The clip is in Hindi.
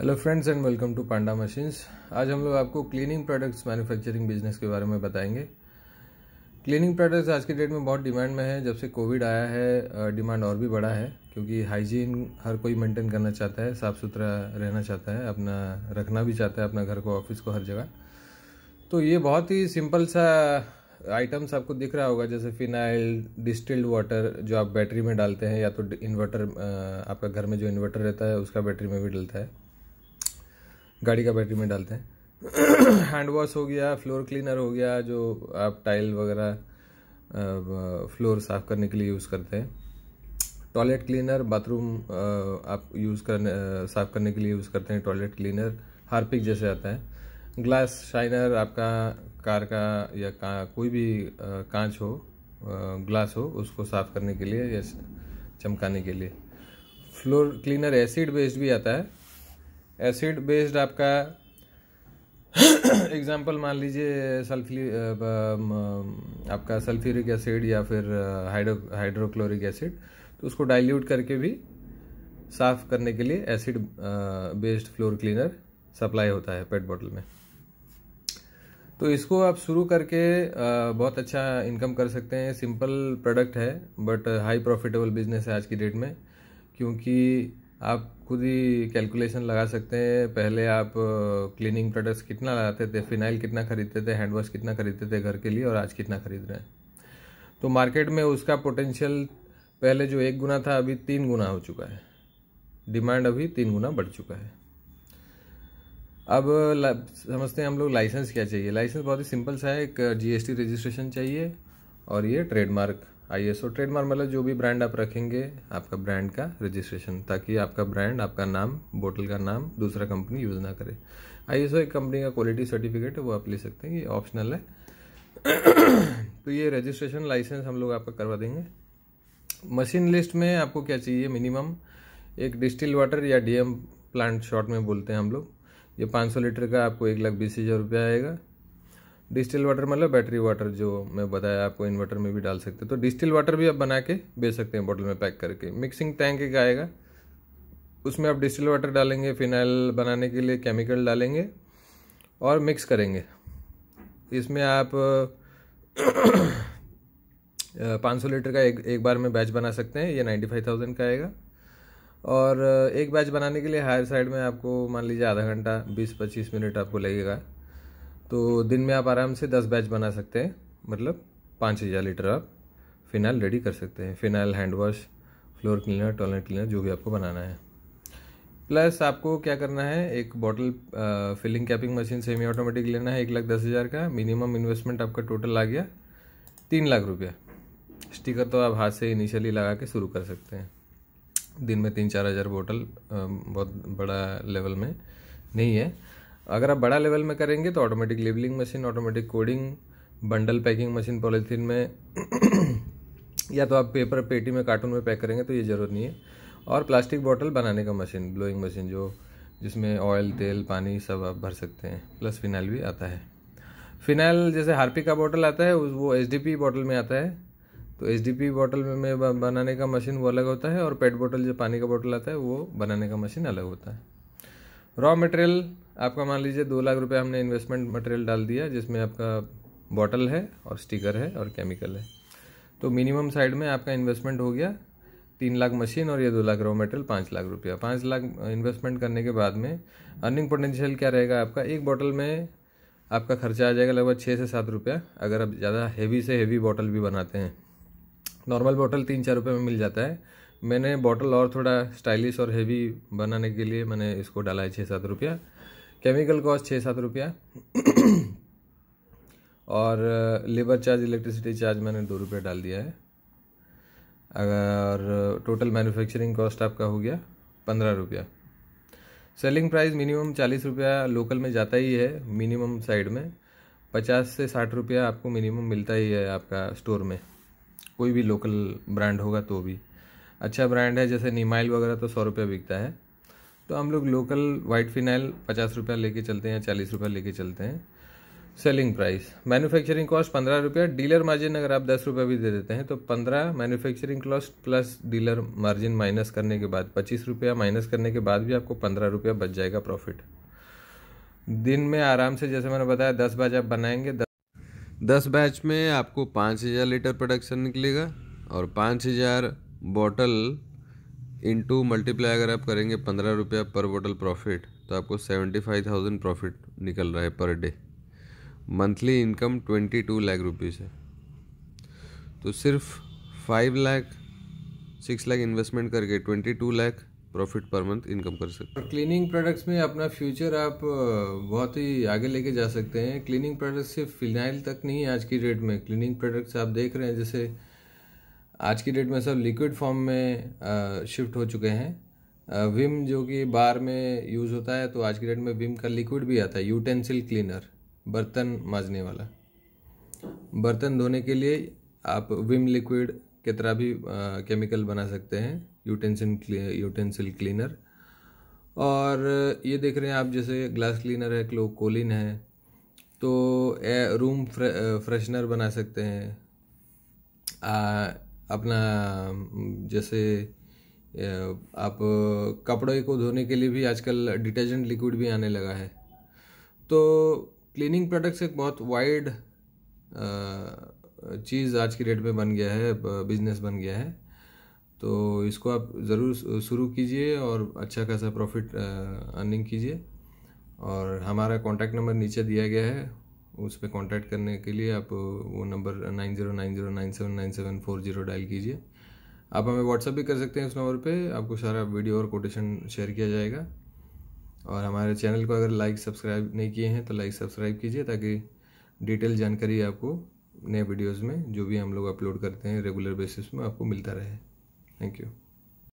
hello friends and welcome to Panda Machines आज हम लोग आपको क्लीनिंग प्रोडक्ट्स मैन्युफैक्चरिंग बिजनेस के बारे में बताएंगे क्लीनिंग प्रोडक्ट्स आज के डेट में बहुत डिमांड में है जब से कोविड आया है डिमांड और भी बढ़ा है क्योंकि हाइजीन हर कोई मेंटेन करना चाहता है साफ़ सुथरा रहना चाहता है अपना रखना भी चाहता है अपना घर को ऑफिस को हर जगह तो ये बहुत ही सिंपल सा आइटम्स आपको दिख रहा होगा जैसे फिनाइल डिस्टिल्ड वाटर जो आप बैटरी में डालते हैं या तो इन्वर्टर आपका घर में जो इन्वर्टर रहता है उसका बैटरी में भी डलता है गाड़ी का बैटरी में डालते हैं हैंड वॉश हो गया फ्लोर क्लीनर हो गया जो आप टाइल वगैरह फ्लोर साफ करने के लिए यूज़ करते हैं टॉयलेट क्लीनर बाथरूम आप यूज़ करने साफ करने के लिए यूज़ करते हैं टॉयलेट क्लीनर हार्पिक जैसे आता है ग्लास शाइनर आपका कार का या का कोई भी कांच हो ग्लास हो उसको साफ करने के लिए या चमकाने के लिए फ्लोर क्लीनर एसिड बेस्ड भी आता है एसिड बेस्ड आपका एग्जाम्पल मान लीजिए सल्फी आपका सल्फ्यूरिक एसिड या फिर हाइड्रो हाइड्रोक्लोरिक एसिड तो उसको डाइल्यूट करके भी साफ करने के लिए acid based floor cleaner supply होता है पेट बॉटल में तो इसको आप शुरू करके बहुत अच्छा इनकम कर सकते हैं सिंपल प्रोडक्ट है बट हाई प्रॉफिटेबल बिजनेस है आज की डेट में क्योंकि आप खुद ही कैलकुलेशन लगा सकते हैं पहले आप क्लीनिंग प्रोडक्ट्स कितना लगाते थे फिनाइल कितना खरीदते थे हैंड वॉश कितना खरीदते थे घर के लिए और आज कितना खरीद रहे हैं तो मार्केट में उसका पोटेंशियल पहले जो एक गुना था अभी तीन गुना हो चुका है डिमांड अभी तीन गुना बढ़ चुका है अब समझते हैं हम लोग लाइसेंस क्या चाहिए लाइसेंस बहुत ही सिंपल सा है एक जीएसटी रजिस्ट्रेशन चाहिए और ये ट्रेडमार्क आईएसओ ट्रेडमार्क मतलब जो भी ब्रांड आप रखेंगे आपका ब्रांड का रजिस्ट्रेशन ताकि आपका ब्रांड आपका नाम बोतल का नाम दूसरा कंपनी यूज़ ना करे आईएसओ एक कंपनी का क्वालिटी सर्टिफिकेट है वो आप ले सकते हैं ये ऑप्शनल है तो ये रजिस्ट्रेशन लाइसेंस हम लोग आपका करवा देंगे मशीन लिस्ट में आपको क्या चाहिए मिनिमम एक डिस्टिल वाटर या डीएम प्लांट शॉर्ट में बोलते हैं हम लोग ये 500 लीटर का आपको एक लाख बीस हज़ार रुपया आएगा डिस्टिल वाटर मतलब बैटरी वाटर जो मैं बताया आपको इन्वर्टर में भी डाल सकते हैं तो डिस्टिल वाटर भी आप बना के बेच सकते हैं बॉटल में पैक करके मिक्सिंग टैंक एक आएगा उसमें आप डिस्टिल वाटर डालेंगे फिनाइल बनाने के लिए केमिकल डालेंगे और मिक्स करेंगे इसमें आप पाँच सौ लीटर का एक एक बार में बैच बना सकते हैं ये नाइन्टी फाइव थाउजेंड का आएगा और एक बैच बनाने के लिए हायर साइड में आपको मान लीजिए आधा घंटा बीस पच्चीस मिनट आपको लगेगा तो दिन में आप आराम से दस बैच बना सकते हैं मतलब पाँच हज़ार लीटर आप फिनाइल रेडी कर सकते हैं phenyl hand wash floor cleaner toilet cleaner जो भी आपको बनाना है प्लस आपको क्या करना है एक bottle filling capping machine semi automatic लेना है एक लाख दस हज़ार का मिनिमम इन्वेस्टमेंट आपका टोटल आ गया तीन लाख रुपया स्टिकर तो आप हाथ से इनिशियली लगा के शुरू कर सकते हैं दिन में तीन चार हज़ार बॉटल बहुत बड़ा लेवल में नहीं है अगर आप बड़ा लेवल में करेंगे तो automatic labelling machine automatic coding bundle packing machine polythene में या तो आप पेपर पेटी में कार्टून में पैक करेंगे तो ये ज़रूरत नहीं है और प्लास्टिक बॉटल बनाने का मशीन ब्लोइंग मशीन जो जिसमें ऑयल तेल पानी सब आप भर सकते हैं प्लस फिनाइल भी आता है फिनाइल जैसे हार्पी का बॉटल आता है वो एच डी बॉटल में आता है तो एच डी पी बॉटल में बनाने का मशीन वो अलग होता है और पेट बॉटल जो पानी का बॉटल आता है वो बनाने का मशीन अलग होता है रॉ मटेरियल आपका मान लीजिए दो लाख रुपए हमने इन्वेस्टमेंट मटेरियल डाल दिया जिसमें आपका बॉटल है और स्टिकर है और केमिकल है तो मिनिमम साइड में आपका इन्वेस्टमेंट हो गया तीन लाख मशीन और ये दो लाख रॉ मटेरियल पाँच लाख रुपया पाँच लाख इन्वेस्टमेंट करने के बाद में अर्निंग पोटेंशियल क्या रहेगा आपका एक बॉटल में आपका खर्चा आ जाएगा लगभग छः से सात रुपया अगर आप ज़्यादा हैवी से हैवी बॉटल भी बनाते हैं नॉर्मल बॉटल तीन चार रुपये में मिल जाता है मैंने बॉटल और थोड़ा स्टाइलिश और हैवी बनाने के लिए मैंने इसको डाला है छः सात रुपया केमिकल कॉस्ट छः सात रुपया और लेबर चार्ज इलेक्ट्रिसिटी चार्ज मैंने दो रुपये डाल दिया है अगर टोटल मैन्युफैक्चरिंग कॉस्ट आपका हो गया पंद्रह रुपया सेलिंग प्राइस मिनिमम चालीस रुपया लोकल में जाता ही है मिनिमम साइड में पचास से साठ रुपया आपको मिनिमम मिलता ही है आपका स्टोर में कोई भी लोकल ब्रांड होगा तो भी अच्छा ब्रांड है जैसे निमाइल वगैरह तो सौ रुपया बिकता है तो हम लोग लोकल वाइट फिनाइल पचास रुपया लेके चलते हैं चालीस रुपया लेके चलते हैं सेलिंग प्राइस मैन्युफैक्चरिंग कॉस्ट पंद्रह रुपया डीलर मार्जिन अगर आप दस रुपया भी दे देते हैं तो पंद्रह manufacturing cost plus dealer margin minus करने के बाद पच्चीस रुपया माइनस करने के बाद भी आपको पंद्रह रुपया बच जाएगा प्रॉफिट दिन में आराम से जैसे मैंने बताया दस बैच आप बनाएंगे दस बैच में आपको पाँच हज़ार लीटर प्रोडक्शन निकलेगा और पाँच हज़ार बॉटल इंटू मल्टीप्लाई अगर आप करेंगे पंद्रह रुपया पर बोटल प्रॉफिट तो आपको सेवेंटी फाइव थाउजेंड प्रॉफिट निकल रहा है per day monthly income twenty two lakh rupees है तो सिर्फ five lakh six lakh investment करके twenty two lakh profit per month income कर सकते हैं क्लीनिंग प्रोडक्ट्स में अपना फ्यूचर आप बहुत ही आगे लेके जा सकते हैं क्लीनिंग प्रोडक्ट्स सिर्फ फिनाइल तक नहीं आज की डेट में क्लीनिंग प्रोडक्ट्स आप देख रहे हैं जैसे आज की डेट में सब लिक्विड फॉर्म में शिफ्ट हो चुके हैं विम जो कि बार में यूज़ होता है तो आज की डेट में विम का लिक्विड भी आता है यूटेंसिल क्लीनर बर्तन माजने वाला बर्तन धोने के लिए आप विम लिक्विड के तरह भी केमिकल बना सकते हैं यूटेंसिल यूटेंसिल क्लीनर और ये देख रहे हैं आप जैसे ग्लास क्लीनर है क्लो कोलिन है तो ए, रूम फ्रे, फ्रेशनर बना सकते हैं अपना जैसे आप कपड़े को धोने के लिए भी आजकल डिटर्जेंट लिक्विड भी आने लगा है तो क्लीनिंग प्रोडक्ट्स एक बहुत वाइड चीज़ आज की डेट में बन गया है बिजनेस बन गया है तो इसको आप ज़रूर शुरू कीजिए और अच्छा खासा प्रॉफिट अर्निंग कीजिए और हमारा कॉन्टैक्ट नंबर नीचे दिया गया है उस पर कॉन्टैक्ट करने के लिए आप वो number nine zero nine zero nine seven nine seven four zero dial कीजिए आप हमें व्हाट्सअप भी कर सकते हैं उस नंबर पे आपको सारा वीडियो और कोटेशन शेयर किया जाएगा और हमारे चैनल को अगर लाइक सब्सक्राइब नहीं किए हैं तो लाइक सब्सक्राइब कीजिए ताकि डिटेल जानकारी आपको नए वीडियोज़ में जो भी हम लोग अपलोड करते हैं रेगुलर बेसिस में आपको मिलता रहे थैंक यू